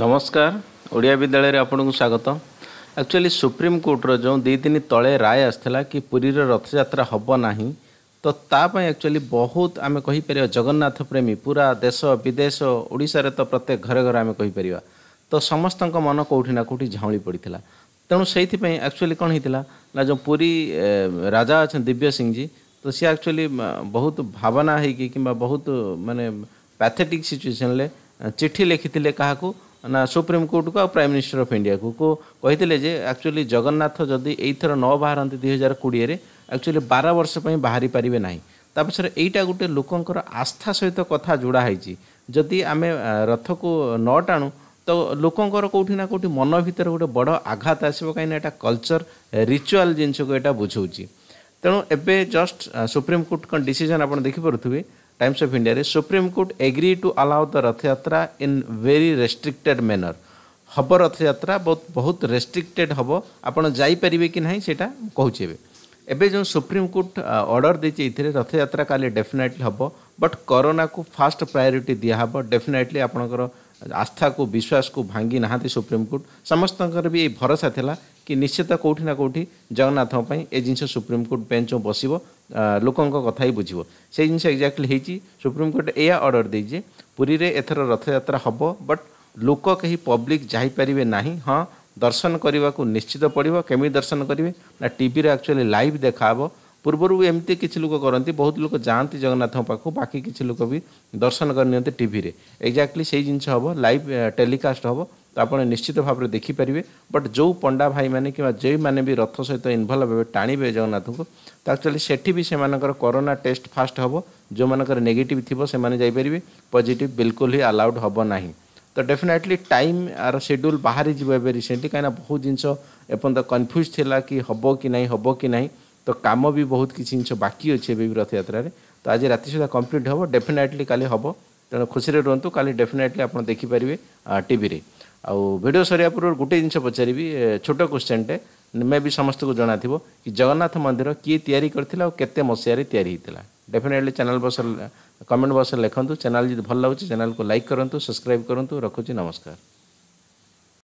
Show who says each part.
Speaker 1: नमस्कार ओडिया विद्यालय को स्वागत एक्चुअली सुप्रीम कोर्टर जो दी दिन तले राय आसला कि रथ रथजात्रा हम ना तो एक्चुअली बहुत आम कहीपर जगन्नाथ प्रेमी पूरा देश विदेश ओडार तो प्रत्येक घरे घरे आम कहीपर तो समस्त मन कौटी ना कौटी झाँली पड़ता तेणु से एक्चुअली कौन होता ना जो पूरी राजा अच्छे दिव्य सिंह जी तो सी एक्चुअली बहुत भावना है कि बहुत मानने पैथेटिक सिचुएसन चिठी लिखी थे क्या ନା ସୁପ୍ରିମ୍ କୋର୍ଟକୁ ଆଉ ପ୍ରାଇମ୍ ମିନିଷ୍ଟର ଅଫ୍ ଇଣ୍ଡିଆକୁ କୁ କହିଥିଲେ ଯେ ଆକ୍ଚୁଆଲି ଜଗନ୍ନାଥ ଯଦି ଏଇଥର ନ ବାହାରନ୍ତି ଦୁଇ ହଜାର କୋଡ଼ିଏରେ ଆକ୍ଚୁଆଲି ବାର ବର୍ଷ ପାଇଁ ବାହାରି ପାରିବେ ନାହିଁ ତା ପଛରେ ଏଇଟା ଗୋଟେ ଲୋକଙ୍କର ଆସ୍ଥା ସହିତ କଥା ଯୋଡ଼ା ହେଇଛି ଯଦି ଆମେ ରଥକୁ ନ ଟାଣୁ ତ ଲୋକଙ୍କର କେଉଁଠି ନା କେଉଁଠି ମନ ଭିତରେ ଗୋଟେ ବଡ଼ ଆଘାତ ଆସିବ କାହିଁକିନା ଏଇଟା କଲଚର ରିଚୁଆଲ୍ ଜିନିଷକୁ ଏଇଟା ବୁଝଉଛି ତେଣୁ ଏବେ ଜଷ୍ଟ କଣ ଡିସିଜନ୍ ଆପଣ ଦେଖିପାରୁଥିବେ times of India supreme court agree to allow the Rath Yatra in very restricted manner हम रथयात्रा बहुत बहुत रेस्ट्रिक्टेड हम आपर कि ना से कहे एवं जो सुप्रीम कोर्ट अर्डर देखिए रथयात्रा का डेफिनेटली हम बट करोना को फास्ट प्रायोरीटी दिहब डेफिनेटली आप आस्था को विश्वास को भांगी ना सुप्रीम कोर्ट समस्त भी ये भरोसा था कि निश्चित कौटिना कौटी जगन्नाथ जिनस सुप्रीम कोर्ट बेच बस ଲୋକଙ୍କ କଥା ହିଁ ବୁଝିବ ସେଇ ଜିନିଷ ଏକ୍ଜାକ୍ଟଲି ହେଇଛି ସୁପ୍ରିମକୋର୍ଟ ଏଇଆ ଅର୍ଡ଼ର ଦେଇଛି ଯେ ପୁରୀରେ ଏଥର ରଥଯାତ୍ରା ହେବ ବଟ୍ ଲୋକ କେହି ପବ୍ଲିକ୍ ଯାଇପାରିବେ ନାହିଁ ହଁ ଦର୍ଶନ କରିବାକୁ ନିଶ୍ଚିତ ପଡ଼ିବ କେମିତି ଦର୍ଶନ କରିବେ ନା ଟିଭିରେ ଆକ୍ଚୁଆଲି ଲାଇଭ୍ ଦେଖାହେବ ପୂର୍ବରୁ ଏମିତି କିଛି ଲୋକ କରନ୍ତି ବହୁତ ଲୋକ ଯାଆନ୍ତି ଜଗନ୍ନାଥଙ୍କ ପାଖକୁ ବାକି କିଛି ଲୋକ ବି ଦର୍ଶନ କରିନିଅନ୍ତି ଟିଭିରେ ଏକ୍ଜାକ୍ଟଲି ସେଇ ଜିନିଷ ହେବ ଲାଇଭ୍ ଟେଲିକାଷ୍ଟ ହେବ ତ ଆପଣ ନିଶ୍ଚିତ ଭାବରେ ଦେଖିପାରିବେ ବଟ୍ ଯେଉଁ ପଣ୍ଡା ଭାଇମାନେ କିମ୍ବା ଯେଉଁମାନେ ବି ରଥ ସହିତ ଇନଭଲ୍ଭ ହେବେ ଟାଣିବେ ଜଗନ୍ନାଥଙ୍କୁ ତ ଆକ୍ଚୁଆଲି ସେଠି ବି ସେମାନଙ୍କର କରୋନା ଟେଷ୍ଟ ଫାଷ୍ଟ ହେବ ଯେଉଁମାନଙ୍କର ନେଗେଟିଭ୍ ଥିବ ସେମାନେ ଯାଇପାରିବେ ପଜିଟିଭ୍ ବିଲକୁଲ ହିଁ ଆଲାଉଡ଼ ହେବ ନାହିଁ ତ ଡେଫିନେଟଲି ଟାଇମ୍ ଆର ସେଡ୍ୟୁଲ୍ ବାହାରିଯିବ ଏବେ ରିସେଣ୍ଟଲି କାହିଁକିନା ବହୁତ ଜିନିଷ ଏପର୍ଯ୍ୟନ୍ତ କନଫ୍ୟୁଜ୍ ଥିଲା କି ହେବ କି ନାହିଁ ହେବ କି ନାହିଁ ତ କାମ ବି ବହୁତ କିଛି ଜିନିଷ ବାକି ଅଛି ଏବେ ବି ରଥଯାତ୍ରାରେ ତ ଆଜି ରାତି ସୁଦ୍ଧା କମ୍ପ୍ଲିଟ୍ ହେବ ଡେଫିନେଟଲି କାଲି ହେବ ତେଣୁ ଖୁସିରେ ରୁହନ୍ତୁ କାଲି ଡେଫିନେଟଲି ଆପଣ ଦେଖିପାରିବେ ଟିଭିରେ आउँ भिडियो सरेको पूर्व गोटे जिनिस पचारि छोटो क्वेस्चेनटे मेबि समस्तु जनाथ्यो कि जगन्नाथ मन्दिर के तिरी गरिते मसिहेरी डेफिनेटली च्याने बस कमेन्ट बक्सले लेखन्तु च्यानेल् भन्नु को लाइक ल्याइ सब्सक्राइब गरु र नमस्कार